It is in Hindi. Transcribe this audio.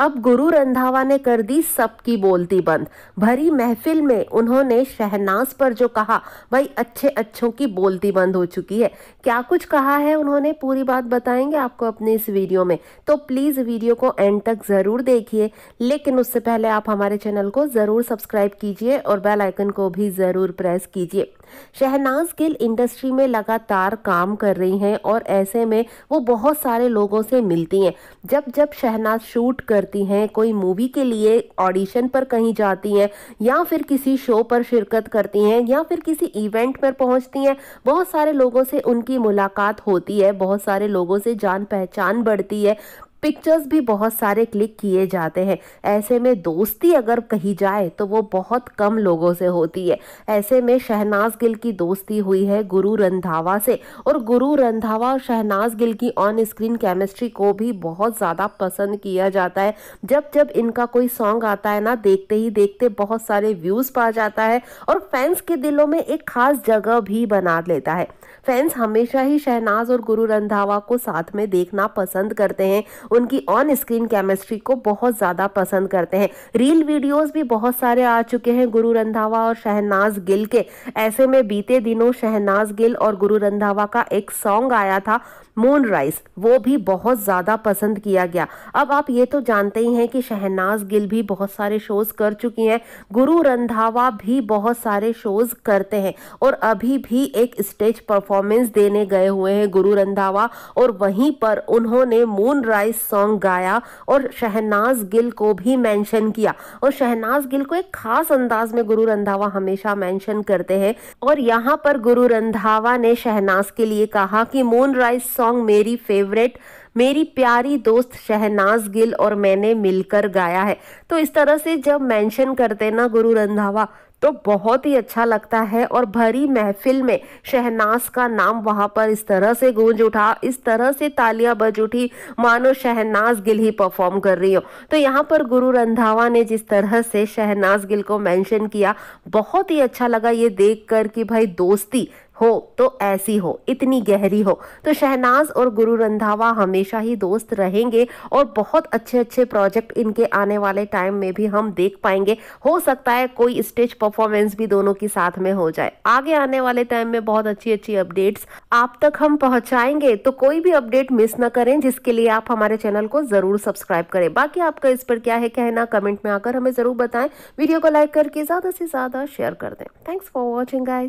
अब गुरु रंधावा ने कर दी सबकी बोलती बंद भरी महफिल में उन्होंने शहनाज पर जो कहा भाई अच्छे अच्छों की बोलती बंद हो चुकी है क्या कुछ कहा है उन्होंने पूरी बात बताएंगे आपको अपने इस वीडियो में तो प्लीज़ वीडियो को एंड तक ज़रूर देखिए लेकिन उससे पहले आप हमारे चैनल को ज़रूर सब्सक्राइब कीजिए और बेल आइकन को भी ज़रूर प्रेस कीजिए शहनाज गिल इंडस्ट्री में लगातार काम कर रही हैं और ऐसे में वो बहुत सारे लोगों से मिलती हैं जब जब शहनाज शूट कर करती हैं कोई मूवी के लिए ऑडिशन पर कहीं जाती हैं या फिर किसी शो पर शिरकत करती हैं या फिर किसी इवेंट पर पहुंचती हैं बहुत सारे लोगों से उनकी मुलाकात होती है बहुत सारे लोगों से जान पहचान बढ़ती है पिक्चर्स भी बहुत सारे क्लिक किए जाते हैं ऐसे में दोस्ती अगर कही जाए तो वो बहुत कम लोगों से होती है ऐसे में शहनाज गिल की दोस्ती हुई है गुरु रंधावा से और गुरु रंधावा और शहनाज गिल की ऑन स्क्रीन केमिस्ट्री को भी बहुत ज़्यादा पसंद किया जाता है जब जब इनका कोई सॉन्ग आता है ना देखते ही देखते बहुत सारे व्यूज़ पा जाता है और फैंस के दिलों में एक खास जगह भी बना लेता है फैंस हमेशा ही शहनाज और गुरु रंधावा को साथ में देखना पसंद करते हैं उनकी ऑन स्क्रीन केमिस्ट्री को बहुत ज़्यादा पसंद करते हैं रील वीडियोस भी बहुत सारे आ चुके हैं गुरु रंधावा और शहनाज गिल के ऐसे में बीते दिनों शहनाज गिल और गुरु रंधावा का एक सॉन्ग आया था मून राइस वो भी बहुत ज़्यादा पसंद किया गया अब आप ये तो जानते ही हैं कि शहनाज गिल भी बहुत सारे शोज़ कर चुकी हैं गुरु रंधावा भी बहुत सारे शोज़ करते हैं और अभी भी एक स्टेज परफॉर्मेंस देने गए हुए हैं गुरु रंधावा और वहीं पर उन्होंने मून राइस इस सॉन्ग गाया और शहनाज गिल को भी मेंशन किया और शहनाज गिल को एक खास अंदाज में गुरु रंधावा हमेशा मेंशन करते हैं और यहाँ पर गुरु रंधावा ने शहनाज के लिए कहा कि मून राइज सॉन्ग मेरी फेवरेट मेरी प्यारी दोस्त शहनाज गिल और मैंने मिलकर गाया है तो इस तरह से जब मेंशन करते ना गुरु रंधावा तो बहुत ही अच्छा लगता है और भरी महफिल में शहनाज का नाम वहां पर इस तरह से गूंज उठा इस तरह से तालियां बज उठी मानो शहनाज गिल ही परफॉर्म कर रही हो तो यहाँ पर गुरु रंधावा ने जिस तरह से शहनाज गिल को मेंशन किया बहुत ही अच्छा लगा ये देख कर कि भाई दोस्ती हो तो ऐसी हो इतनी गहरी हो तो शहनाज और गुरु रंधावा हमेशा ही दोस्त रहेंगे और बहुत अच्छे अच्छे प्रोजेक्ट इनके आने वाले टाइम में भी हम देख पाएंगे हो सकता है कोई स्टेज परफॉर्मेंस भी दोनों के साथ में हो जाए आगे आने वाले टाइम में बहुत अच्छी अच्छी अपडेट्स आप तक हम पहुंचाएंगे तो कोई भी अपडेट मिस ना करें जिसके लिए आप हमारे चैनल को जरूर सब्सक्राइब करें बाकी आपका इस पर क्या है कहना कमेंट में आकर हमें जरूर बताएं वीडियो को लाइक करके ज्यादा से ज्यादा शेयर कर दें थैंक्स फॉर वॉचिंग गाइज